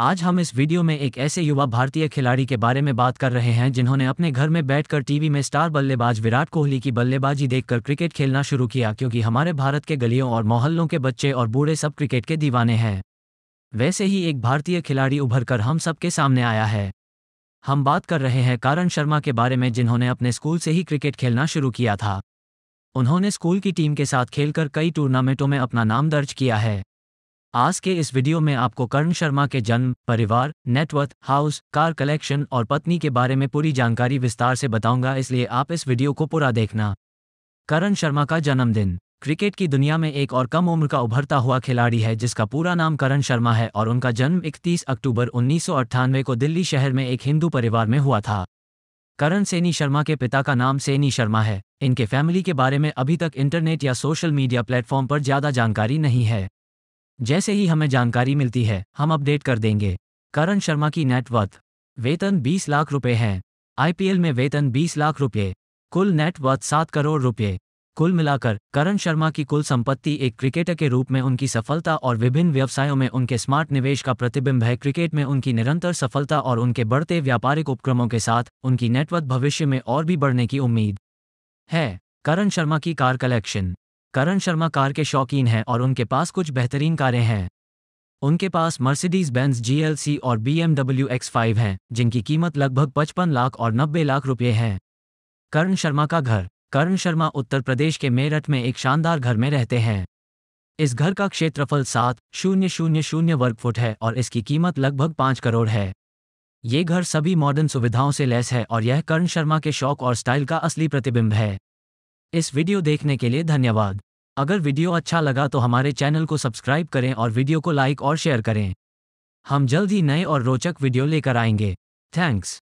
आज हम इस वीडियो में एक ऐसे युवा भारतीय खिलाड़ी के बारे में बात कर रहे हैं जिन्होंने अपने घर में बैठकर टीवी में स्टार बल्लेबाज विराट कोहली की बल्लेबाजी देखकर क्रिकेट खेलना शुरू किया क्योंकि हमारे भारत के गलियों और मोहल्लों के बच्चे और बूढ़े सब क्रिकेट के दीवाने हैं वैसे ही एक भारतीय खिलाड़ी उभर कर हम सब के सामने आया है हम बात कर रहे हैं कारण शर्मा के बारे में जिन्होंने अपने स्कूल से ही क्रिकेट खेलना शुरू किया था उन्होंने स्कूल की टीम के साथ खेलकर कई टूर्नामेंटों में अपना नाम दर्ज किया है आज के इस वीडियो में आपको कर्ण शर्मा के जन्म परिवार नेटवर्थ हाउस कार कलेक्शन और पत्नी के बारे में पूरी जानकारी विस्तार से बताऊंगा इसलिए आप इस वीडियो को पूरा देखना करण शर्मा का जन्मदिन क्रिकेट की दुनिया में एक और कम उम्र का उभरता हुआ खिलाड़ी है जिसका पूरा नाम करण शर्मा है और उनका जन्म 31 अक्टूबर उन्नीस को दिल्ली शहर में एक हिंदू परिवार में हुआ था करण सेनी शर्मा के पिता का नाम सेनी शर्मा है इनके फैमिली के बारे में अभी तक इंटरनेट या सोशल मीडिया प्लेटफॉर्म पर ज़्यादा जानकारी नहीं है जैसे ही हमें जानकारी मिलती है हम अपडेट कर देंगे करण शर्मा की नेटवर्थ वेतन 20 लाख रुपए है आईपीएल में वेतन 20 लाख रुपए कुल नेटवर्थ सात करोड़ रुपए कुल मिलाकर करण शर्मा की कुल संपत्ति एक क्रिकेटर के रूप में उनकी सफलता और विभिन्न व्यवसायों में उनके स्मार्ट निवेश का प्रतिबिंब है क्रिकेट में उनकी निरंतर सफलता और उनके बढ़ते व्यापारिक उपक्रमों के साथ उनकी नेटवर्थ भविष्य में और भी बढ़ने की उम्मीद है करण शर्मा की car collection Karan Sharma car के शौकीन हैं और उनके पास कुछ बेहतरीन कारें हैं उनके पास मर्सिडीज बेंज जीएलसी और बीएमडब्ल्यू फाइव हैं जिनकी कीमत लगभग 55 लाख और 90 लाख रुपये है करण शर्मा का घर करण शर्मा उत्तर प्रदेश के मेरठ में एक शानदार घर में रहते हैं इस घर का क्षेत्रफल सात शून्य शून्य शून्य वर्ग फुट है और इसकी कीमत लगभग पाँच करोड़ है ये घर सभी मॉडर्न सुविधाओं से लैस है और यह करण शर्मा के शौक और स्टाइल का असली प्रतिबिंब है इस वीडियो देखने के लिए धन्यवाद अगर वीडियो अच्छा लगा तो हमारे चैनल को सब्सक्राइब करें और वीडियो को लाइक और शेयर करें हम जल्द ही नए और रोचक वीडियो लेकर आएंगे थैंक्स